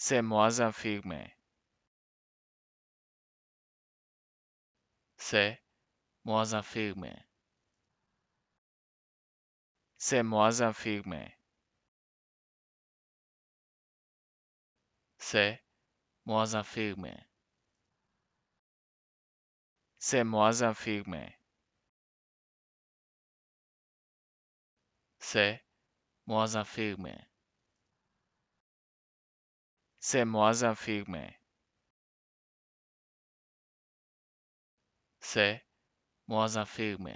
Se moza firme. Se moza firme. Se moza firme. Se moza firme. Se moza firme. Se moza firme. C'est moins infirmé. C'est moins infirmé.